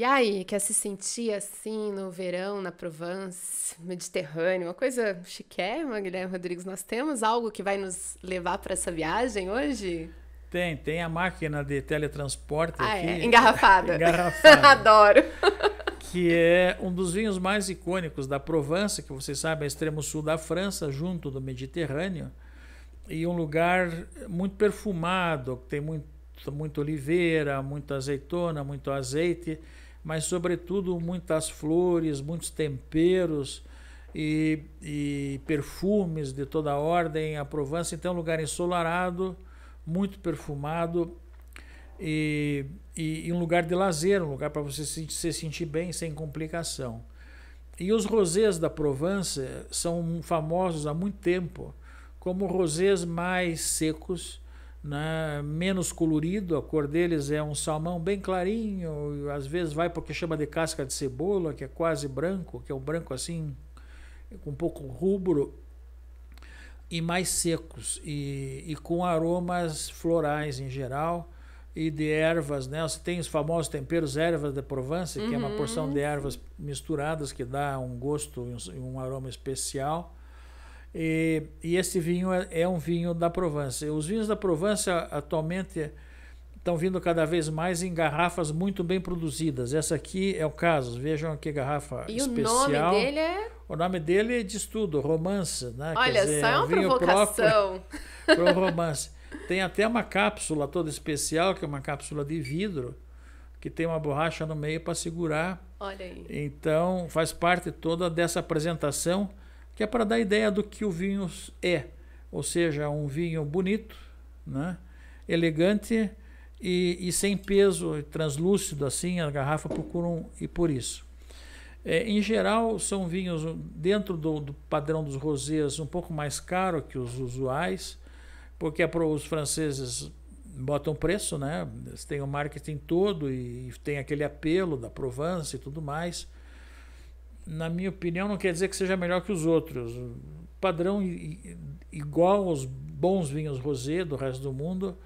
E aí, quer se sentir assim no verão, na Provence, Mediterrâneo, uma coisa chiquérrima, Guilherme Rodrigues. Nós temos algo que vai nos levar para essa viagem hoje? Tem, tem a máquina de teletransporte ah, aqui. É. Engarrafada. Engarrafada. Adoro. que é um dos vinhos mais icônicos da Provence que vocês sabem, é extremo sul da França, junto do Mediterrâneo. E um lugar muito perfumado, que tem muito, muito oliveira, muita azeitona, muito azeite mas sobretudo muitas flores, muitos temperos e, e perfumes de toda a ordem. A Provença então é um lugar ensolarado, muito perfumado e, e, e um lugar de lazer, um lugar para você se, se sentir bem sem complicação. E os rosés da Provença são famosos há muito tempo como rosés mais secos, né, menos colorido, a cor deles é um salmão bem clarinho, às vezes vai porque chama de casca de cebola, que é quase branco, que é um branco assim, com um pouco rubro, e mais secos, e, e com aromas florais em geral, e de ervas, né? Você tem os famosos temperos ervas de Provence, uhum. que é uma uhum. porção de ervas misturadas que dá um gosto e um, um aroma especial. E, e esse vinho é, é, um vinho da Provence. os vinhos da Provence atualmente estão vindo cada vez mais em garrafas muito bem produzidas. Essa aqui é o caso. Vejam que garrafa e especial. E o nome dele é? O nome dele é diz tudo, romance, né? Olha, Quer dizer, só é, é uma vinho provocação. Para o romance. Tem até uma cápsula toda especial, que é uma cápsula de vidro, que tem uma borracha no meio para segurar. Olha aí. Então, faz parte toda dessa apresentação que é para dar ideia do que o vinho é, ou seja, um vinho bonito, né? elegante e, e sem peso, translúcido assim, a garrafa procura um, e por isso. É, em geral, são vinhos dentro do, do, padrão dos rosés um pouco mais caro que os usuais, porque é os franceses botam preço, né? Eles têm o marketing todo e, e tem aquele apelo da Provence e tudo mais na minha opinião, não quer dizer que seja melhor que os outros. Padrão igual aos bons vinhos rosé do resto do mundo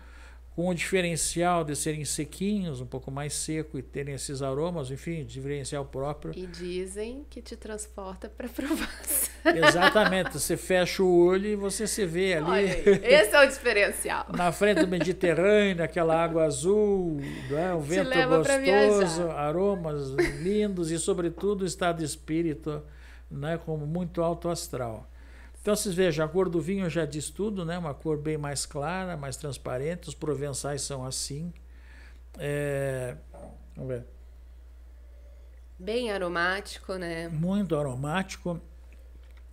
com o diferencial de serem sequinhos, um pouco mais seco e terem esses aromas, enfim, diferencial próprio. E dizem que te transporta para Provence. Exatamente, você fecha o olho e você se vê ali. Olha, esse é o diferencial. na frente do Mediterrâneo, aquela água azul, o é? vento gostoso, aromas lindos e, sobretudo, o estado de espírito né? como muito alto astral. Então vocês vejam, a cor do vinho já diz tudo, né? Uma cor bem mais clara, mais transparente. Os provençais são assim. É... Vamos ver. Bem aromático, né? Muito aromático.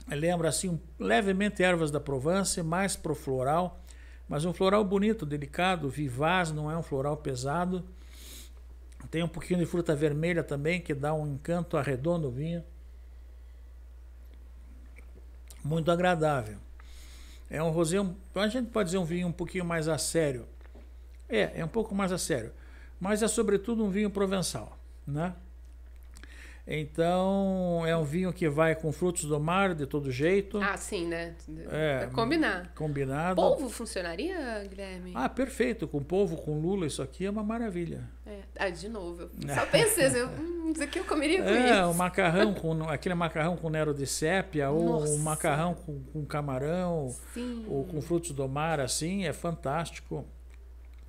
Lembra assim, levemente ervas da Provence, mais pro floral, mas um floral bonito, delicado, vivaz, não é um floral pesado. Tem um pouquinho de fruta vermelha também, que dá um encanto arredondo ao vinho muito agradável. É um rosé, a gente pode dizer um vinho um pouquinho mais a sério. É, é um pouco mais a sério, mas é sobretudo um vinho provençal, né? Então, é um vinho que vai com frutos do mar, de todo jeito. Ah, sim, né? É, é, combinar. Combinado. Polvo funcionaria, Guilherme? Ah, perfeito. Com polvo, com lula, isso aqui é uma maravilha. É. Ah, de novo. Eu só pensei, eu, assim, hum, isso aqui eu comeria com é, isso. o macarrão, com, aquele macarrão com nero de sépia, ou Nossa. o macarrão com, com camarão, sim. ou com frutos do mar, assim, é fantástico.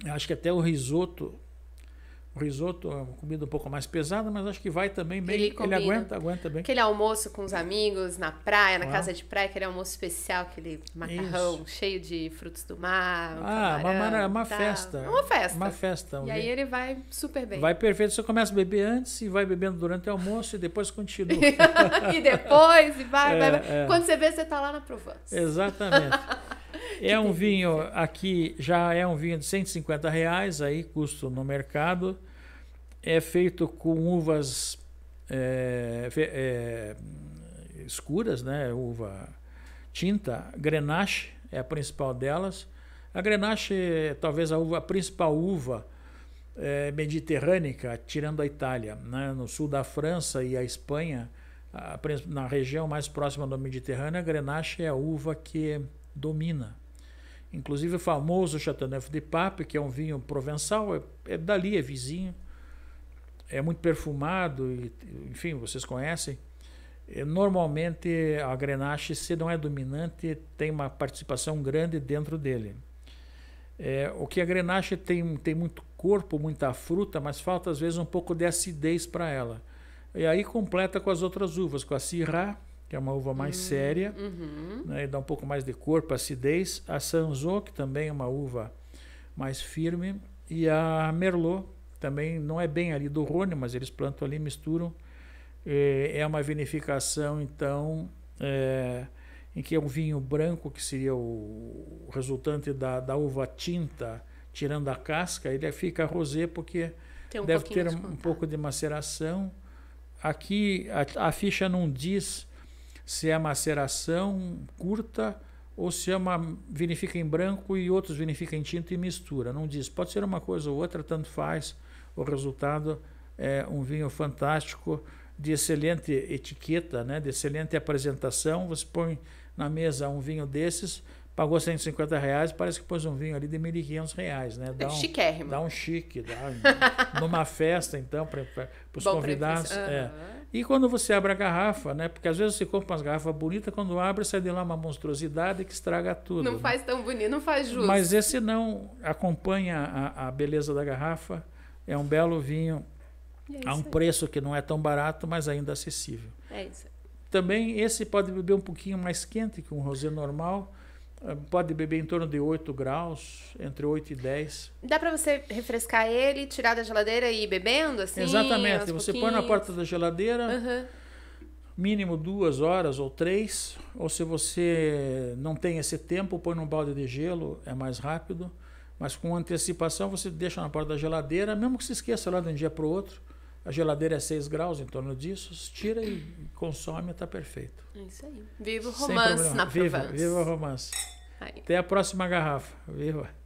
Eu acho que até o risoto o risoto é uma comida um pouco mais pesada, mas acho que vai também bem. Ele, ele aguenta, aguenta bem. Aquele almoço com os amigos na praia, na ah. casa de praia, aquele almoço especial, aquele macarrão Isso. cheio de frutos do mar. Um ah, camarão, uma, uma festa. Uma festa. Uma festa. Um e dia. aí ele vai super bem. Vai perfeito. Você começa a beber antes e vai bebendo durante o almoço e depois continua. e depois, e vai, é, vai, vai. É. Quando você vê, você está lá na Provence. Exatamente. É um vinho aqui, já é um vinho de 150 reais aí, custo no mercado é feito com uvas é, é, escuras, né? uva tinta, grenache é a principal delas. A grenache é talvez a, uva, a principal uva é, mediterrânica, tirando a Itália, né? no sul da França e a Espanha, a, na região mais próxima do Mediterrâneo, a grenache é a uva que domina. Inclusive o famoso Chateauneuf de Pape, que é um vinho provençal, é, é dali, é vizinho, é muito perfumado, e, enfim, vocês conhecem. É, normalmente a Grenache, se não é dominante, tem uma participação grande dentro dele. É, o que a Grenache tem, tem muito corpo, muita fruta, mas falta às vezes um pouco de acidez para ela. E aí completa com as outras uvas, com a Syrah, que é uma uva mais uhum. séria, uhum. Né, e dá um pouco mais de corpo, acidez. A Sanzo, que também é uma uva mais firme, e a Merlot, também não é bem ali do Rony, mas eles plantam ali, misturam. É, é uma vinificação, então, é, em que é um vinho branco, que seria o resultante da, da uva tinta, tirando a casca, ele fica rosé porque um deve ter um pouco de maceração. Aqui a, a ficha não diz se é maceração curta ou se é uma vinifica em branco e outros vinifica em tinto e mistura. Não diz. Pode ser uma coisa ou outra, tanto faz. O resultado é um vinho fantástico, de excelente etiqueta, né? de excelente apresentação. Você põe na mesa um vinho desses, pagou 150 reais, parece que pôs um vinho ali de 1.500 reais, né? Dá um, Chiquérrimo. Dá um chique, dá numa festa, então, para os convidados. Uhum. É. E quando você abre a garrafa, né? Porque às vezes você compra umas garrafas bonitas, quando abre, sai de lá uma monstruosidade que estraga tudo. Não né? faz tão bonito, não faz justo. Mas esse não acompanha a, a beleza da garrafa, é um belo vinho é a um aí. preço que não é tão barato, mas ainda acessível. É isso. Também esse pode beber um pouquinho mais quente que um rosé normal. Ah, pode beber em torno de 8 graus, entre 8 e 10. Dá para você refrescar ele, tirar da geladeira e ir bebendo assim? Exatamente. Você pouquinhos. põe na porta da geladeira, uhum. mínimo duas horas ou três. Ou se você não tem esse tempo, põe num balde de gelo, é mais rápido. Mas com antecipação, você deixa na porta da geladeira, mesmo que se esqueça lá de um dia para o outro. A geladeira é 6 graus em torno disso, tira e consome, está perfeito. É isso aí. Viva o romance na Provence. Viva, viva o romance. Aí. Até a próxima garrafa. Viva.